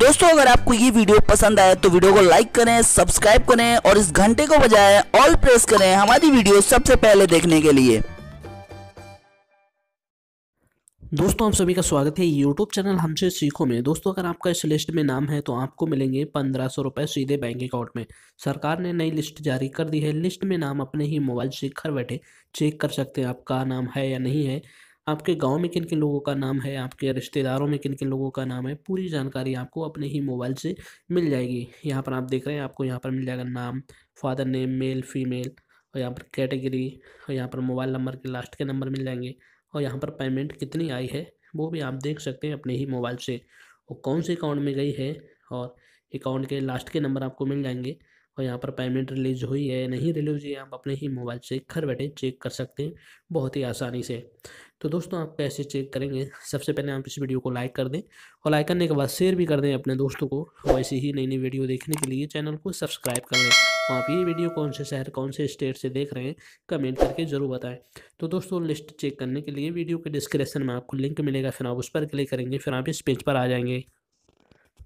दोस्तों अगर आपको ये वीडियो पसंद आए तो वीडियो को लाइक करें सब्सक्राइब करें और इस घंटे को बजाय ऑल प्रेस करें हमारी वीडियो सबसे पहले देखने के लिए दोस्तों आप सभी का स्वागत है YouTube चैनल हमसे सीखो में दोस्तों अगर आपका इस लिस्ट में नाम है तो आपको मिलेंगे पंद्रह सौ रुपये सीधे बैंक अकाउंट में सरकार ने नई लिस्ट जारी कर दी है लिस्ट में नाम अपने ही मोबाइल से घर बैठे चेक कर सकते हैं आपका नाम है या नहीं है आपके गांव में किन किन लोगों का नाम है आपके रिश्तेदारों में किन किन लोगों का नाम है पूरी जानकारी आपको अपने ही मोबाइल से मिल जाएगी यहाँ पर आप देख रहे हैं आपको यहाँ पर मिल जाएगा नाम फादर नेम मेल फीमेल और यहाँ पर कैटेगरी और यहाँ पर मोबाइल नंबर के लास्ट के नंबर मिल जाएंगे और यहाँ पर पेमेंट कितनी आई है वो भी आप देख सकते हैं अपने ही मोबाइल से वो कौन से अकाउंट में गई है और अकाउंट के लास्ट के नंबर आपको मिल जाएंगे और यहाँ पर पेमेंट रिलीज हुई है नहीं रिलीज हुई है आप अपने ही मोबाइल से घर बैठे चेक कर सकते हैं बहुत ही आसानी से तो दोस्तों आप कैसे चेक करेंगे सबसे पहले आप इस वीडियो को लाइक कर दें और लाइक करने के बाद शेयर भी कर दें अपने दोस्तों को वैसे ऐसी ही नई नई वीडियो देखने के लिए चैनल को सब्सक्राइब कर लें और तो आप ये वीडियो कौन से शहर कौन से स्टेट से देख रहे हैं कमेंट करके ज़रूर बताएं तो दोस्तों लिस्ट चेक करने के लिए वीडियो के डिस्क्रिप्शन में आपको लिंक मिलेगा फिर आप उस पर क्लिक करेंगे फिर आप इस पेज पर आ जाएंगे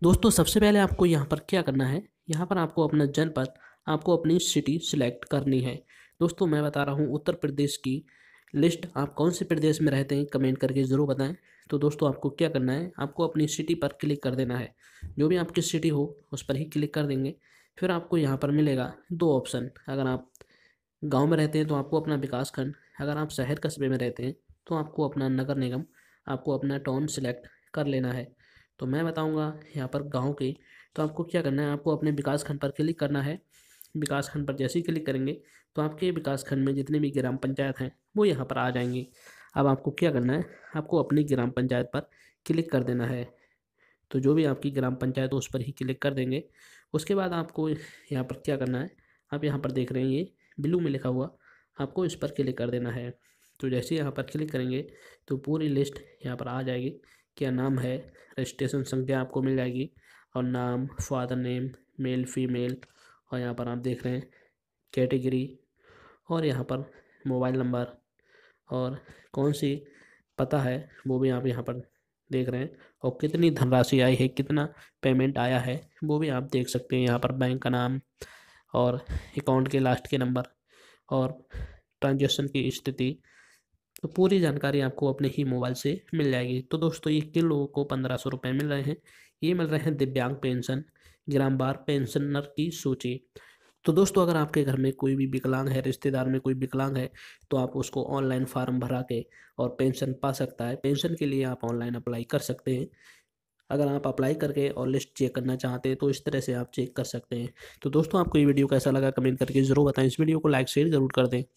दोस्तों सबसे पहले आपको यहाँ पर क्या करना है यहाँ पर आपको अपना जनपद आपको अपनी सिटी सिलेक्ट करनी है दोस्तों मैं बता रहा हूँ उत्तर प्रदेश की लिस्ट आप कौन से प्रदेश में रहते हैं कमेंट करके ज़रूर बताएं तो दोस्तों आपको क्या करना है आपको अपनी सिटी पर क्लिक कर देना है जो भी आपकी सिटी हो उस पर ही क्लिक कर देंगे फिर आपको यहाँ पर मिलेगा दो ऑप्शन अगर आप गांव में रहते हैं तो आपको अपना विकास खंड अगर आप शहर कस्बे में रहते हैं तो आपको अपना नगर निगम आपको अपना टाउन सिलेक्ट कर लेना है तो मैं बताऊँगा यहाँ पर गाँव के तो आपको क्या करना है आपको अपने विकास खंड पर क्लिक करना है विकास खंड पर जैसे ही क्लिक करेंगे तो आपके विकास खंड में जितने भी ग्राम पंचायत हैं वो यहाँ पर आ जाएंगे अब आपको क्या करना है आपको अपनी ग्राम पंचायत पर क्लिक कर देना है तो जो भी आपकी ग्राम पंचायत हो उस पर ही क्लिक कर देंगे उसके बाद आपको यहाँ पर क्या करना है आप यहाँ पर देख रहे हैं ये ब्लू में लिखा हुआ आपको इस पर क्लिक कर देना है तो जैसे यहाँ पर क्लिक करेंगे तो पूरी लिस्ट यहाँ पर आ जाएगी क्या नाम है रजिस्ट्रेशन संख्या आपको मिल जाएगी और नाम फादर नेम मेल फीमेल और यहाँ पर आप देख रहे हैं कैटेगरी और यहाँ पर मोबाइल नंबर और कौन सी पता है वो भी आप यहाँ पर देख रहे हैं और कितनी धनराशि आई है कितना पेमेंट आया है वो भी आप देख सकते हैं यहाँ पर बैंक का नाम और अकाउंट के लास्ट के नंबर और ट्रांजेक्शन की स्थिति तो पूरी जानकारी आपको अपने ही मोबाइल से मिल जाएगी तो दोस्तों ये किन लोगों को पंद्रह सौ रुपये मिल रहे हैं ये मिल रहे हैं दिव्यांग पेंशन ग्राम बार पेंशनर की सूची तो दोस्तों अगर आपके घर में कोई भी विकलांग है रिश्तेदार में कोई विकलांग है तो आप उसको ऑनलाइन फार्म भरा के और पेंशन पा सकता है पेंशन के लिए आप ऑनलाइन अप्लाई कर सकते हैं अगर आप अप्लाई करके और लिस्ट चेक करना चाहते हैं तो इस तरह से आप चेक कर सकते हैं तो दोस्तों आपको ये वीडियो कैसा लगा कमेंट करके ज़रूर बताएं इस वीडियो को लाइक शेयर ज़रूर कर दें